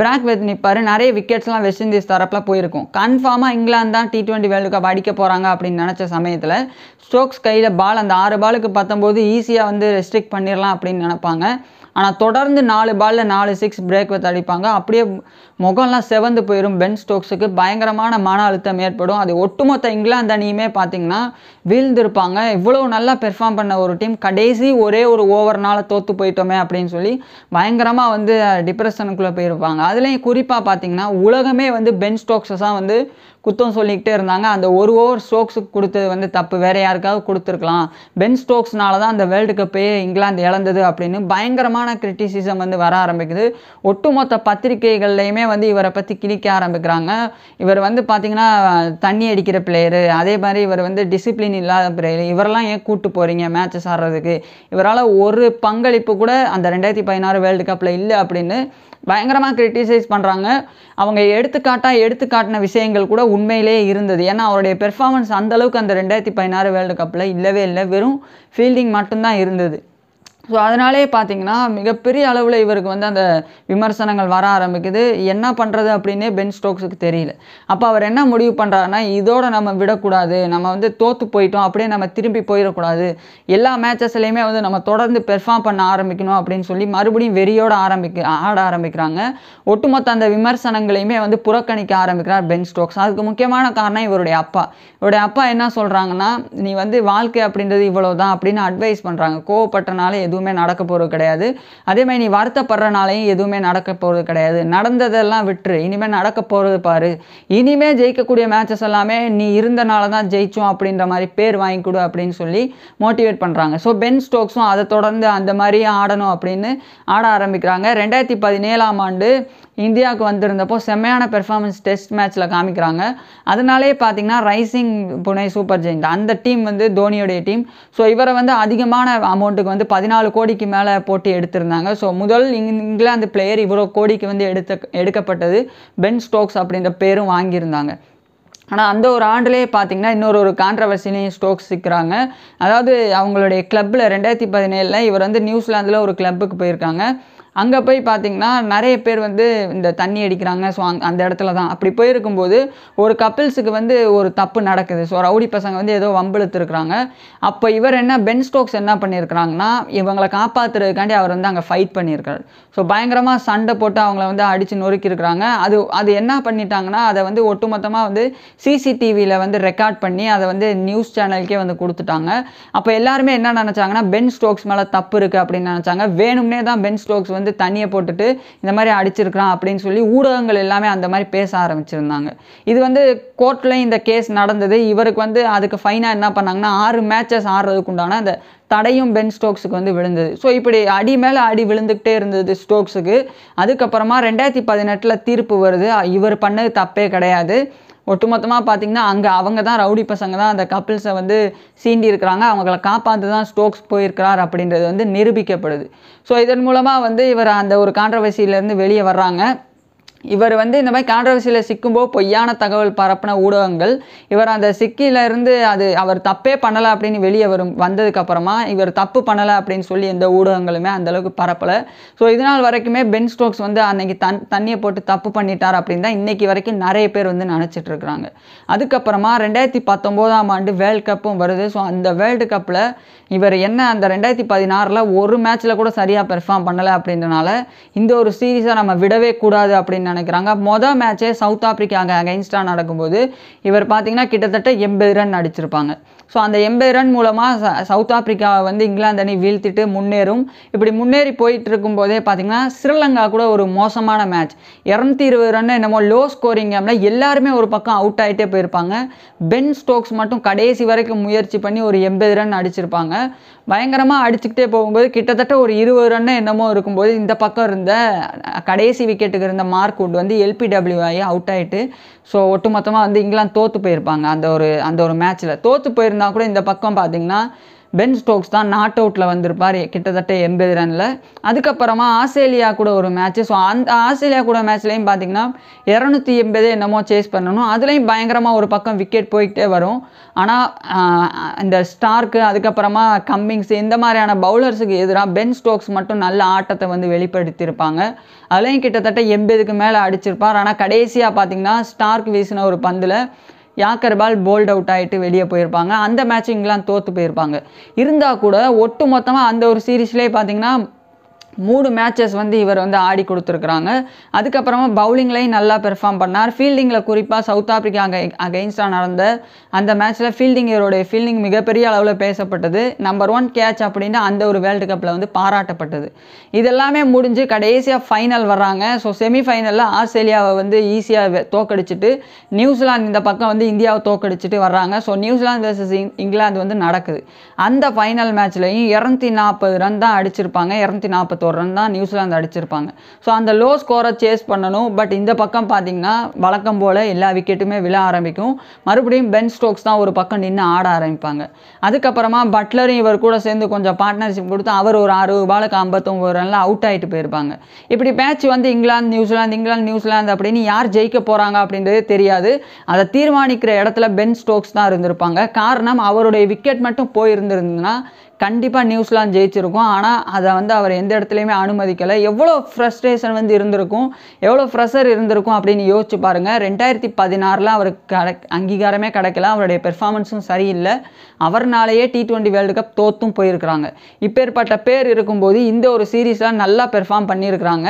Speaker 1: பிராக் வெத் நிற்பார் நிறைய விக்கெட்ஸ்லாம் வெஸ்ட் இண்டீஸ் தரப்பில் போயிருக்கும் கன்ஃபார்மாக இங்கிலாந்து தான் டி ட்வெண்ட்டி வேர்ல்டு கப் அடிக்க போகிறாங்க அப்படின்னு நினச்ச சமயத்தில் ஸ்டோக்ஸ் கையில் பால் அந்த ஆறு பாலுக்கு பத்தொம்போது ஈஸியாக வந்து ரெஸ்ட்ரிக்ட் பண்ணிடலாம் அப்படின்னு நினப்பாங்க ஆனால் தொடர்ந்து நாலு பாலில் நாலு சிக்ஸ் பிரேக் வைத்து அடிப்பாங்க அப்படியே முகம்லாம் செவந்து போயிடும் பென் ஸ்டோக்ஸுக்கு பயங்கரமான மன அழுத்தம் ஏற்படும் அது ஒட்டுமொத்த இங்கிலாந்து அணியுமே பார்த்தீங்கன்னா வீழ்ந்திருப்பாங்க இவ்வளோ நல்லா பெர்ஃபார்ம் பண்ண ஒரு டீம் கடைசி ஒரே ஒரு ஓவர்னால் தோற்று போயிட்டோமே அப்படின்னு சொல்லி பயங்கரமாக வந்து டிப்ரெஷனுக்குள்ளே போயிருப்பாங்க அதுலேயும் குறிப்பாக பார்த்தீங்கன்னா உலகமே வந்து பென் ஸ்டோக்ஸை தான் வந்து குத்தம் சொல்லிக்கிட்டே இருந்தாங்க அந்த ஒரு ஓவர் ஸ்டோக்ஸுக்கு கொடுத்தது வந்து தப்பு வேறு யாருக்காவது கொடுத்துருக்கலாம் பென் ஸ்டோக்ஸ்னால தான் அந்த வேர்ல்டு கப்பையே இங்கிலாந்து இழந்தது அப்படின்னு பயங்கரமாக தப்பான கிரிட்டிசிசம் வந்து வர ஆரம்பிக்குது ஒட்டுமொத்த பத்திரிகைகள்லையுமே வந்து இவரை பற்றி கிழிக்க ஆரம்பிக்கிறாங்க இவர் வந்து பார்த்திங்கன்னா தண்ணி அடிக்கிற பிளேயரு அதே மாதிரி இவர் வந்து டிசிப்ளின் இல்லாத பிளேயர் இவரெல்லாம் ஏன் கூட்டு போகிறீங்க மேட்சஸ் ஆடுறதுக்கு இவரால் ஒரு பங்களிப்பு கூட அந்த ரெண்டாயிரத்தி பதினாறு வேர்ல்டு கப்பில் இல்லை அப்படின்னு பயங்கரமாக கிரிட்டிசைஸ் பண்ணுறாங்க அவங்க எடுத்துக்காட்டாக எடுத்துக்காட்டின விஷயங்கள் கூட உண்மையிலே இருந்தது ஏன்னா அவருடைய பெர்ஃபார்மன்ஸ் அந்தளவுக்கு அந்த ரெண்டாயிரத்தி பதினாறு வேர்ல்டு கப்பில் இல்லவே இல்லை வெறும் ஃபீல்டிங் மட்டும்தான் இருந்தது ஸோ அதனாலே பார்த்தீங்கன்னா மிகப்பெரிய அளவில் இவருக்கு வந்து அந்த விமர்சனங்கள் வர ஆரம்பிக்குது என்ன பண்ணுறது அப்படின்னே பென் ஸ்டோக்ஸுக்கு தெரியல அப்போ அவர் என்ன முடிவு பண்ணுறாருன்னா இதோட நம்ம விடக்கூடாது நம்ம வந்து தோற்று போயிட்டோம் அப்படியே நம்ம திரும்பி போயிடக்கூடாது எல்லா மேட்சஸ்லையுமே வந்து நம்ம தொடர்ந்து பெர்ஃபார்ம் பண்ண ஆரம்பிக்கணும் அப்படின்னு சொல்லி மறுபடியும் வெறியோட ஆரம்பிக்க ஆட ஆரம்பிக்கிறாங்க ஒட்டுமொத்த அந்த விமர்சனங்களையுமே வந்து புறக்கணிக்க ஆரம்பிக்கிறார் பென் ஸ்டோக்ஸ் அதுக்கு முக்கியமான காரணம் இவருடைய அப்பா இவருடைய அப்பா என்ன சொல்கிறாங்கன்னா நீ வந்து வாழ்க்கை அப்படின்றது இவ்வளோ தான் அப்படின்னு அட்வைஸ் பண்ணுறாங்க கோவப்பட்டனால எதுவும் எதுவுமே நடக்க போகிறது கிடையாது மாதிரி நீ வருத்தப்படுறனாலையும் எதுவுமே நடக்க போகிறது கிடையாது நடந்ததெல்லாம் விட்டுரு இனிமேல் நடக்க போகிறது பாரு இனிமேல் ஜெயிக்கக்கூடிய மேட்சஸ் எல்லாமே நீ இருந்தனால தான் ஜெயிச்சோம் அப்படின்ற மாதிரி பேர் வாங்கி கொடு அப்படின்னு சொல்லி மோட்டிவேட் பண்ணுறாங்க ஸோ பென் ஸ்டோக்ஸும் அதை தொடர்ந்து அந்த மாதிரி ஆடணும் அப்படின்னு ஆட ஆரம்பிக்கிறாங்க ரெண்டாயிரத்தி பதினேழாம் ஆண்டு இந்தியாவுக்கு வந்திருந்தப்போ செம்மையான பெர்ஃபார்மன்ஸ் டெஸ்ட் மேட்ச்சில் காமிக்கிறாங்க அதனாலே பார்த்தீங்கன்னா ரைசிங் புனே சூப்பர் ஜெயிண்ட் அந்த டீம் வந்து தோனியோடைய டீம் ஸோ இவரை வந்து அதிகமான அமௌண்ட்டுக்கு வந்து பதினாலு பதினாலு கோடிக்கு மேலே போட்டி எடுத்திருந்தாங்க ஸோ முதல் இங்கிலாந்து பிளேயர் இவ்வளோ கோடிக்கு வந்து எடுத்த எடுக்கப்பட்டது பென் ஸ்டோக்ஸ் அப்படின்ற பேரும் வாங்கியிருந்தாங்க ஆனால் அந்த ஒரு ஆண்டுலேயே பார்த்தீங்கன்னா இன்னொரு ஒரு கான்ட்ரவர்சிலையும் ஸ்டோக்ஸ் சிக்கிறாங்க அதாவது அவங்களுடைய கிளப்பில் ரெண்டாயிரத்தி பதினேழில் இவர் வந்து நியூசிலாந்தில் ஒரு கிளப்புக்கு போயிருக்காங்க அங்கே போய் பார்த்திங்கன்னா நிறைய பேர் வந்து இந்த தண்ணி அடிக்கிறாங்க ஸோ அங் அந்த இடத்துல தான் அப்படி போயிருக்கும்போது ஒரு கப்பிள்ஸுக்கு வந்து ஒரு தப்பு நடக்குது ஸோ ரவுடி பசங்க வந்து ஏதோ வம்பெழுத்துருக்குறாங்க அப்போ இவர் என்ன பென் ஸ்டோக்ஸ் என்ன பண்ணியிருக்கிறாங்கன்னா இவங்களை காப்பாற்றுறதுக்காண்டி அவர் வந்து அங்கே ஃபைட் பண்ணியிருக்காரு ஸோ பயங்கரமாக சண்டை போட்டு அவங்கள வந்து அடித்து நொறுக்கியிருக்கிறாங்க அது அது என்ன பண்ணிட்டாங்கன்னா அதை வந்து ஒட்டுமொத்தமாக வந்து சிசிடிவியில் வந்து ரெக்கார்ட் பண்ணி அதை வந்து நியூஸ் சேனலுக்கே வந்து கொடுத்துட்டாங்க அப்போ எல்லாருமே என்ன நினச்சாங்கன்னா பென் ஸ்டோக்ஸ் மேலே தப்பு இருக்குது அப்படின்னு நினச்சாங்க வேணும்னே தான் பென் ஸ்டோக்ஸ் வந்து வந்து தண்ணியை போட்டுட்டு இந்த மாதிரி அடிச்சிருக்கிறான் அப்படின்னு சொல்லி ஊடகங்கள் எல்லாமே அந்த மாதிரி பேச ஆரம்பிச்சிருந்தாங்க இது வந்து கோர்ட்லேயும் இந்த கேஸ் நடந்தது இவருக்கு வந்து அதுக்கு ஃபைனாக என்ன பண்ணாங்கன்னா ஆறு மேட்சஸ் ஆடுறதுக்கு உண்டான அந்த தடையும் பென் ஸ்டோக்ஸுக்கு வந்து விழுந்தது ஸோ இப்படி அடி மேலே அடி விழுந்துக்கிட்டே இருந்தது ஸ்டோக்ஸுக்கு அதுக்கப்புறமா ரெண்டாயிரத்தி பதினெட்டில் தீர்ப்பு வருது இவர் பண்ணது தப்பே கிடையாது ஒட்டுமொத்தமாக பார்த்தீங்கன்னா அங்கே அவங்க தான் ரவுடி பசங்க தான் அந்த கப்பிள்ஸை வந்து சீண்டி இருக்கிறாங்க அவங்கள காப்பாந்து தான் ஸ்டோக்ஸ் போயிருக்கிறார் அப்படின்றது வந்து நிரூபிக்கப்படுது ஸோ இதன் மூலமாக வந்து இவர் அந்த ஒரு கான்ட்ரவர்சியிலேருந்து வெளியே வர்றாங்க இவர் வந்து இந்த மாதிரி கான்ட்ரவர்சியில் சிக்கும்போது பொய்யான தகவல் பரப்பின ஊடகங்கள் இவர் அந்த இருந்து அது அவர் தப்பே பண்ணலை அப்படின்னு வெளியே வரும் வந்ததுக்கப்புறமா இவர் தப்பு பண்ணலை அப்படின்னு சொல்லி எந்த ஊடகங்களுமே அந்தளவுக்கு பரப்பலை ஸோ இதனால் வரைக்குமே பென் ஸ்டோக்ஸ் வந்து அன்னைக்கு தன் தண்ணியை போட்டு தப்பு பண்ணிட்டார் அப்படின்னு தான் இன்றைக்கி வரைக்கும் நிறைய பேர் வந்து நினச்சிட்ருக்குறாங்க அதுக்கப்புறமா ரெண்டாயிரத்தி பத்தொம்போதாம் ஆண்டு வேர்ல்டு கப்பும் வருது ஸோ அந்த வேர்ல்டு கப்பில் இவர் என்ன அந்த ரெண்டாயிரத்தி பதினாறில் ஒரு மேட்ச்சில் கூட சரியாக பெர்ஃபார்ம் பண்ணலை அப்படின்றனால இந்த ஒரு சீரீஸை நம்ம விடவே கூடாது அப்படின்னு நினைக்கிறாங்க மொதல் மேட்சே சவுத் ஆப்பிரிக்காங்க அகைன்ஸ்டாக நடக்கும்போது இவர் பார்த்தீங்கன்னா கிட்டத்தட்ட எண்பது ரன் அடிச்சிருப்பாங்க ஸோ அந்த எண்பது ரன் மூலமாக சவுத் ஆப்பிரிக்காவை வந்து இங்கிலாந்து அணி வீழ்த்திட்டு முன்னேறும் இப்படி முன்னேறி போயிட்டு இருக்கும்போதே பார்த்திங்கன்னா ஸ்ரீலங்கா கூட ஒரு மோசமான மேட்ச் இரநூத்தி இருபது ரன் என்னமோ லோ ஸ்கோரிங் கேம்னா எல்லாருமே ஒரு பக்கம் அவுட் ஆகிட்டே போயிருப்பாங்க பென் ஸ்டோக்ஸ் மட்டும் கடைசி வரைக்கும் முயற்சி பண்ணி ஒரு எண்பது ரன் அடிச்சிருப்பாங்க பயங்கரமாக அடிச்சுக்கிட்டே போகும்போது கிட்டத்தட்ட ஒரு இருபது ரன்னு என்னமோ இருக்கும்போது இந்த பக்கம் இருந்த கடைசி விக்கெட்டுக்கு இருந்த மார்க் உட் வந்து எல்பிடபிள்யூ ஆகி அவுட் ஆகிட்டு ஸோ ஒட்டுமொத்தமாக வந்து இங்கிலாந்து தோற்று போயிருப்பாங்க அந்த ஒரு அந்த ஒரு மேட்ச்சில் தோற்று போயிருந்த இருந்தால் கூட இந்த பக்கம் பார்த்தீங்கன்னா பென் ஸ்டோக்ஸ் தான் நாட் அவுட்டில் வந்திருப்பார் கிட்டத்தட்ட எண்பது ரனில் அதுக்கப்புறமா ஆஸ்திரேலியா கூட ஒரு மேட்ச்சு ஸோ அந்த ஆஸ்திரேலியா கூட மேட்ச்லேயும் பார்த்தீங்கன்னா இரநூத்தி எண்பது என்னமோ சேஸ் பண்ணணும் அதுலேயும் பயங்கரமாக ஒரு பக்கம் விக்கெட் போய்கிட்டே வரும் ஆனால் இந்த ஸ்டார்க்கு அதுக்கப்புறமா கம்மிங்ஸ் இந்த மாதிரியான பவுலர்ஸுக்கு எதிராக பென் ஸ்டோக்ஸ் மட்டும் நல்ல ஆட்டத்தை வந்து வெளிப்படுத்தியிருப்பாங்க அதுலேயும் கிட்டத்தட்ட எண்பதுக்கு மேலே அடிச்சிருப்பார் ஆனால் கடைசியாக பார்த்தீங்கன்னா ஸ்டார்க் வீசின ஒரு பந்தில் யாக்கர் பால் போல்ட் அவுட் ஆகிட்டு வெளியே போயிருப்பாங்க அந்த மேட்ச் இங்கிலாந்து தோற்று போயிருப்பாங்க இருந்தால் கூட ஒட்டு மொத்தமாக அந்த ஒரு சீரீஸ்லேயே பார்த்தீங்கன்னா மூணு மேட்சஸ் வந்து இவர் வந்து ஆடி கொடுத்துருக்குறாங்க அதுக்கப்புறமா பவுலிங்லேயும் நல்லா பெர்ஃபார்ம் பண்ணார் ஃபீல்டிங்கில் குறிப்பாக சவுத் ஆப்ரிக்கா அங்கே அகெயின்ஸ்டாக நடந்த அந்த மேட்ச்சில் ஃபீல்டிங் இவருடைய ஃபீல்டிங் மிகப்பெரிய அளவில் பேசப்பட்டது நம்பர் ஒன் கேட்ச் அப்படின்னு அந்த ஒரு வேர்ல்டு கப்பில் வந்து பாராட்டப்பட்டது இதெல்லாமே முடிஞ்சு கடைசியாக ஃபைனல் வர்றாங்க ஸோ செமிஃபைனலில் ஆஸ்திரேலியாவை வந்து ஈஸியாக தோக்கடிச்சிட்டு நியூசிலாந்து இந்த பக்கம் வந்து இந்தியாவை தோக்கடிச்சிட்டு வர்றாங்க ஸோ நியூசிலாந்து வர்சஸ் இங்கிலாந்து வந்து நடக்குது அந்த ஃபைனல் மேட்ச்லையும் இரநூத்தி நாற்பது ரன் தான் அடிச்சிருப்பாங்க இரநூத்தி நாற்பத்தி ஒரு ரன் தான் நியூசிலாந்து அடிச்சிருப்பாங்க ஸோ அந்த லோ ஸ்கோரை சேஸ் பண்ணணும் பட் இந்த பக்கம் பார்த்தீங்கன்னா வழக்கம் போல் எல்லா விக்கெட்டுமே விழ ஆரம்பிக்கும் மறுபடியும் பென் ஸ்டோக்ஸ் தான் ஒரு பக்கம் நின்று ஆட ஆரம்பிப்பாங்க அதுக்கப்புறமா பட்லரும் இவர் கூட சேர்ந்து கொஞ்சம் பார்ட்னர்ஷிப் கொடுத்து அவர் ஒரு அறுபது பாலுக்கு ஐம்பத்தொம்பது ரனில் அவுட் ஆகிட்டு போயிருப்பாங்க இப்படி மேட்ச் வந்து இங்கிலாந்து நியூசிலாந்து இங்கிலாந்து நியூசிலாந்து அப்படின்னு யார் ஜெயிக்க போகிறாங்க அப்படின்றதே தெரியாது அதை தீர்மானிக்கிற இடத்துல பென் ஸ்டோக்ஸ் தான் இருந்திருப்பாங்க காரணம் அவருடைய விக்கெட் மட்டும் போயிருந்துருந்துன்னா கண்டிப்பாக நியூஸ்லாம் ஜெயிச்சிருக்கும் ஆனால் அதை வந்து அவர் எந்த இடத்துலையுமே அனுமதிக்கலை எவ்வளோ ஃப்ரஸ்ட்ரேஷன் வந்து இருந்திருக்கும் எவ்வளோ ஃப்ரெஷர் இருந்திருக்கும் அப்படின்னு யோசிச்சு பாருங்கள் ரெண்டாயிரத்தி பதினாறில் அவருக்கு கட அங்கீகாரமே கிடைக்கல அவருடைய பெர்ஃபார்மன்ஸும் சரியில்லை அவர்னாலேயே டி ட்வெண்ட்டி வேர்ல்டு கப் தோத்தும் போயிருக்கிறாங்க இப்பேற்பட்ட பேர் இருக்கும்போது இந்த ஒரு சீரீஸ்லாம் நல்லா பெர்ஃபார்ம் பண்ணியிருக்கிறாங்க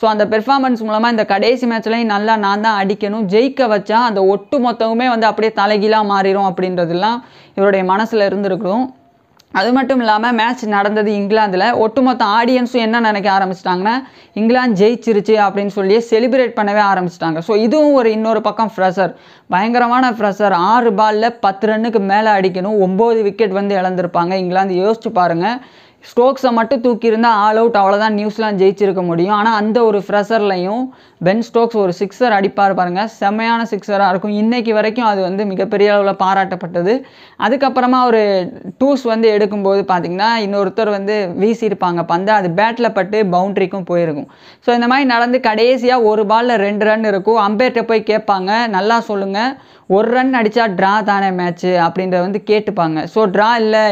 Speaker 1: ஸோ அந்த பெர்ஃபார்மன்ஸ் மூலமாக இந்த கடைசி மேட்ச்லையும் நல்லா நான் தான் அடிக்கணும் ஜெயிக்க வச்சா அந்த ஒட்டு மொத்தமுமே வந்து அப்படியே தலைகீழாக மாறிடும் அப்படின்றதுலாம் இவருடைய மனசில் இருந்துருக்கணும் அது மட்டும் இல்லாமல் மேட்ச் நடந்தது இங்கிலாந்தில் ஒட்டுமொத்த ஆடியன்ஸும் என்ன நினைக்க ஆரம்பிச்சிட்டாங்கன்னா இங்கிலாந்து ஜெயிச்சிருச்சு அப்படின்னு சொல்லி செலிப்ரேட் பண்ணவே ஆரம்பிச்சிட்டாங்க ஸோ இதுவும் ஒரு இன்னொரு பக்கம் ஃப்ரெஷர் பயங்கரமான ஃப்ரெஷர் ஆறு பாலில் பத்து ரன்னுக்கு மேலே அடிக்கணும் ஒம்பது விக்கெட் வந்து இழந்திருப்பாங்க இங்கிலாந்து யோசிச்சு பாருங்கள் ஸ்டோக்ஸை மட்டும் தூக்கியிருந்தால் ஆல் அவுட் அவ்வளோதான் நியூஸ்லாம் ஜெயிச்சிருக்க முடியும் ஆனால் அந்த ஒரு ஃப்ரெஷர்லையும் பென் ஸ்டோக்ஸ் ஒரு சிக்ஸர் அடிப்பார் பாருங்கள் செம்மையான சிக்ஸராக இருக்கும் இன்றைக்கி வரைக்கும் அது வந்து மிகப்பெரிய அளவில் பாராட்டப்பட்டது அதுக்கப்புறமா ஒரு டூஸ் வந்து எடுக்கும்போது பார்த்திங்கன்னா இன்னொருத்தர் வந்து வீசியிருப்பாங்க பந்து அது பேட்டில் பட்டு பவுண்ட்ரிக்கும் போயிருக்கும் ஸோ இந்த மாதிரி நடந்து கடைசியாக ஒரு பாலில் ரெண்டு ரன் இருக்கும் அம்பேர்கிட்ட போய் கேட்பாங்க நல்லா சொல்லுங்கள் ஒரு ரன் அடித்தா ட்ரா தானே மேட்ச்சு அப்படின்றத வந்து கேட்டுப்பாங்க ஸோ ட்ரா இல்லை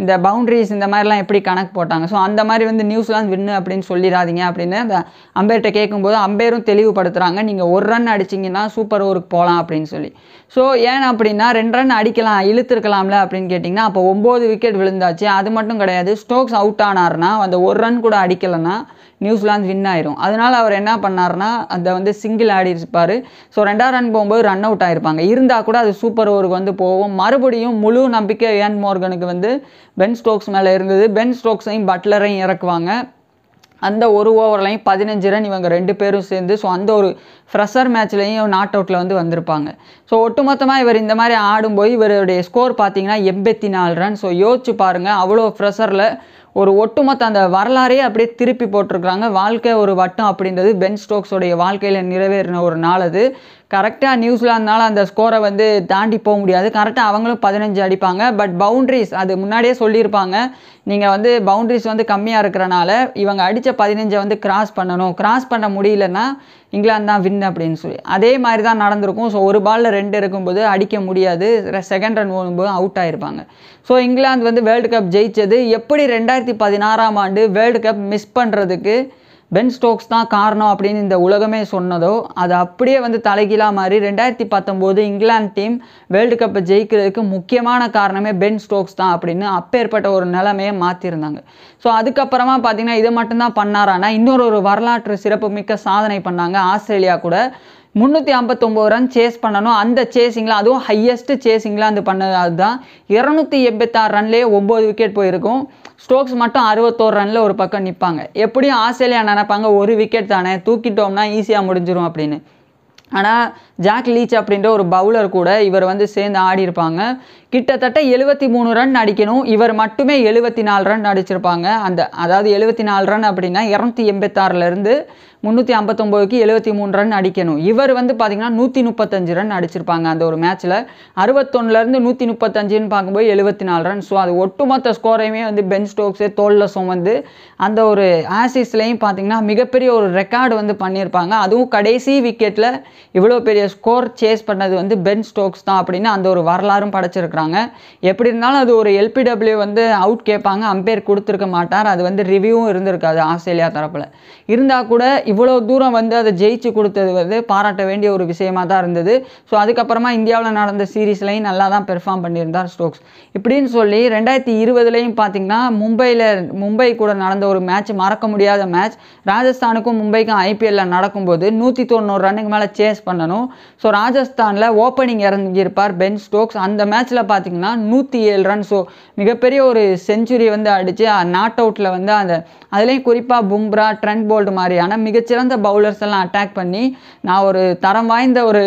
Speaker 1: இந்த பவுண்ட்ரிஸ் இந்த மாதிரிலாம் எப்படி கணக்கு போட்டாங்க ஸோ அந்த மாதிரி வந்து நியூஸ்லாம் வின்னு அப்படின்னு சொல்லிடாதீங்க அப்படின்னு அந்த அம்பேர்கிட்ட கேட்கும்போது அம்பேரும் தெளிவுபடுத்துகிறாங்க நீங்கள் ஒரு ரன் அடிச்சிங்கன்னா சூப்பர் ஓவருக்கு போகலாம் அப்படின்னு சொல்லி ஸோ ஏன் அப்படின்னா ரெண்டு ரன் அடிக்கலாம் இழுத்துருக்கலாம்ல அப்படின்னு கேட்டிங்கன்னா அப்போ ஒம்பது விக்கெட் விழுந்தாச்சு அது மட்டும் கிடையாது ஸ்டோக்ஸ் அவுட் ஆனார்னா அந்த ஒரு ரன் கூட அடிக்கலைன்னா நியூசிலாந்து வின் ஆயிரும் அதனால் அவர் என்ன பண்ணார்னா அதை வந்து சிங்கிள் ஆடி இருப்பார் ஸோ ரெண்டாவது ரன் போகும்போது ரன் அவுட் ஆயிருப்பாங்க இருந்தால் கூட அது சூப்பர் ஓவருக்கு வந்து போகும் மறுபடியும் முழு நம்பிக்கை ஏன் மோர்கனுக்கு வந்து பென் ஸ்டோக்ஸ் மேலே இருந்தது பென் ஸ்டோக்ஸையும் பட்லரையும் இறக்குவாங்க அந்த ஒரு ஓவர்லையும் பதினஞ்சு ரன் இவங்க ரெண்டு பேரும் சேர்ந்து ஸோ அந்த ஒரு ஃப்ரெஷர் மேட்ச்லேயும் நாட் அவுட்டில் வந்து வந்திருப்பாங்க ஸோ ஒட்டுமொத்தமாக இவர் இந்த மாதிரி ஆடும்போது இவருடைய ஸ்கோர் பார்த்தீங்கன்னா எண்பத்தி நாலு ரன் ஸோ யோசிச்சு பாருங்கள் அவ்வளோ ஃப்ரெஷரில் ஒரு ஒட்டுமொத்த அந்த வரலாறே அப்படியே திருப்பி போட்டிருக்கிறாங்க வாழ்க்கை ஒரு வட்டம் அப்படின்றது பென் ஸ்டோக்ஸோடைய வாழ்க்கையில் நிறைவேறின ஒரு நாள் அது கரெக்டாக நியூசிலாந்தினால அந்த ஸ்கோரை வந்து தாண்டி போக முடியாது கரெக்டாக அவங்களும் பதினஞ்சு அடிப்பாங்க பட் பவுண்ட்ரிஸ் அது முன்னாடியே சொல்லியிருப்பாங்க நீங்கள் வந்து பவுண்ட்ரிஸ் வந்து கம்மியாக இருக்கிறனால இவங்க அடித்த பதினஞ்சை வந்து கிராஸ் பண்ணணும் கிராஸ் பண்ண முடியலன்னா இங்கிலாந்து தான் வின் அப்படின்னு சொல்லி அதே மாதிரி தான் நடந்திருக்கும் ஸோ ஒரு பாலில் ரெண்டு இருக்கும்போது அடிக்க முடியாது செகண்ட் ரன் ஓடும்போது அவுட் ஆகிருப்பாங்க ஸோ இங்கிலாந்து வந்து வேர்ல்டு கப் ஜெயித்தது எப்படி ரெண்டாயிரத்தி பதினாறாம் ஆண்டு வேர்ல்டு கப் மிஸ் பண்ணுறதுக்கு பென் ஸ்டோக்ஸ் தான் காரணம் அப்படின்னு இந்த உலகமே சொன்னதோ அது அப்படியே வந்து தலைகீழாக மாறி ரெண்டாயிரத்தி பத்தொம்போது இங்கிலாந்து டீம் வேர்ல்டு கப்பை ஜெயிக்கிறதுக்கு முக்கியமான காரணமே பென் ஸ்டோக்ஸ் தான் அப்படின்னு அப்பேற்பட்ட ஒரு நிலைமையை மாற்றிருந்தாங்க ஸோ அதுக்கப்புறமா பார்த்தீங்கன்னா இதை மட்டும்தான் பண்ணாரானா இன்னொரு ஒரு வரலாற்று சிறப்புமிக்க சாதனை பண்ணாங்க ஆஸ்திரேலியா கூட முந்நூற்றி ஐம்பத்தொம்போது ரன் சேஸ் பண்ணணும் அந்த சேஸ் அதுவும் ஹையஸ்ட்டு சேஸ் இங்கிலாந்து பண்ணது அதுதான் இரநூத்தி எண்பத்தாறு ரன்லேயே ஒம்பது விக்கெட் போயிருக்கும் ஸ்டோக்ஸ் மட்டும் அறுபத்தோரு ரனில் ஒரு பக்கம் நிற்பாங்க எப்படியும் ஆஸ்திரேலியா நினைப்பாங்க ஒரு விக்கெட் தானே தூக்கிட்டோம்னா ஈஸியாக முடிஞ்சிடும் அப்படின்னு ஆனால் ஜாக் லீச் அப்படின்ற ஒரு பவுலர் கூட இவர் வந்து சேர்ந்து ஆடி இருப்பாங்க கிட்டத்தட்ட எழுபத்தி மூணு ரன் அடிக்கணும் இவர் மட்டுமே எழுபத்தி நாலு ரன் அடிச்சிருப்பாங்க அந்த அதாவது எழுபத்தி நாலு ரன் அப்படின்னா இரநூத்தி எண்பத்தாறுலேருந்து முந்நூற்றி ஐம்பத்தொம்போதுக்கு எழுபத்தி மூணு ரன் அடிக்கணும் இவர் வந்து பார்த்திங்கன்னா நூற்றி முப்பத்தஞ்சு ரன் அடிச்சிருப்பாங்க அந்த ஒரு மேட்ச்சில் அறுபத்தொன்னுலேருந்து நூற்றி முப்பத்தஞ்சுன்னு பார்க்கும்போது எழுபத்தி நாலு ரன் ஸோ அது ஒட்டுமொத்த ஸ்கோரையுமே வந்து பென் ஸ்டோக்ஸே தோலில் சுமந்து அந்த ஒரு ஆசிஸ்லேயும் பார்த்தீங்கன்னா மிகப்பெரிய ஒரு ரெக்கார்டு வந்து பண்ணியிருப்பாங்க அதுவும் கடைசி விக்கெட்டில் இவ்வளோ பெரிய ஸ்கோர் சேஸ் பண்ணது வந்து பென் ஸ்டோக்ஸ் தான் அப்படின்னு அந்த ஒரு வரலாறும் படைச்சிருக்கிறாங்க எப்படி இருந்தாலும் அது ஒரு எல்பிடபிள்யூ வந்து அவுட் கேட்பாங்க அம்பேர் கொடுத்துருக்க மாட்டார் அது வந்து ரிவ்யூவும் இருந்திருக்காது ஆஸ்திரேலியா தரப்பில் இருந்தால் கூட இவ்வளோ தூரம் வந்து அதை ஜெயிச்சு கொடுத்தது வந்து பாராட்ட வேண்டிய ஒரு விஷயமாக தான் இருந்தது ஸோ அதுக்கப்புறமா இந்தியாவில் நடந்த சீரீஸ்லையும் நல்லா தான் பெர்ஃபார்ம் பண்ணியிருந்தார் ஸ்டோக்ஸ் இப்படின்னு சொல்லி ரெண்டாயிரத்தி இருபதுலையும் பார்த்திங்கன்னா மும்பையில் மும்பை கூட நடந்த ஒரு மேட்ச் மறக்க முடியாத மேட்ச் ராஜஸ்தானுக்கும் மும்பைக்கும் ஐபிஎல்லில் நடக்கும்போது நூற்றி தொண்ணூறு ரன்னுக்கு மேலே சேஸ் பண்ணணும் ஸோ ராஜஸ்தானில் ஓப்பனிங் இறங்கியிருப்பார் பென் ஸ்டோக்ஸ் அந்த மேட்ச்சில் பார்த்திங்கன்னா நூற்றி ஏழு ரன் ஸோ மிகப்பெரிய ஒரு செஞ்சுரி வந்து அடித்து நாட் அவுட்டில் வந்து அந்த அதுலேயும் குறிப்பாக பும்ரா ட்ரெண்ட் போல்டு மாதிரியான மிக மிகச்சிறந்த பவுலர்ஸ் எல்லாம் அட்டாக் பண்ணி நான் ஒரு தரம் வாய்ந்த ஒரு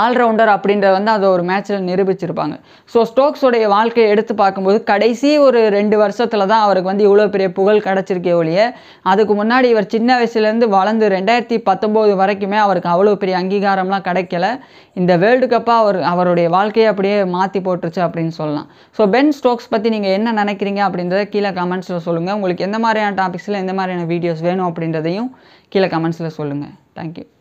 Speaker 1: ஆல்ரவுண்டர் அப்படின்றத வந்து அதை ஒரு மேட்ச்சில் நிரூபிச்சிருப்பாங்க ஸோ ஸ்டோக்ஸோடைய வாழ்க்கையை எடுத்து பார்க்கும்போது கடைசி ஒரு ரெண்டு வருஷத்தில் தான் அவருக்கு வந்து இவ்வளோ பெரிய புகழ் கிடச்சிருக்கே ஒழிய அதுக்கு முன்னாடி இவர் சின்ன வயசுலேருந்து வளர்ந்து ரெண்டாயிரத்தி பத்தொம்போது வரைக்குமே அவருக்கு அவ்வளோ பெரிய அங்கீகாரம்லாம் கிடைக்கல இந்த வேர்ல்டு கப்பாக அவர் அவருடைய வாழ்க்கையை அப்படியே மாற்றி போட்டுருச்சு அப்படின்னு சொல்லலாம் ஸோ பென் ஸ்டோக்ஸ் பற்றி நீங்கள் என்ன நினைக்கிறீங்க அப்படின்றத கீழே கமெண்ட்ஸில் சொல்லுங்கள் உங்களுக்கு எந்த மாதிரியான டாபிக்ஸில் எந்த மாதிரியான வீடியோஸ் வேணும் அப்படின்றதையும் கீழே கமெண்ட்ஸில் சொல்லுங்கள் தேங்க்யூ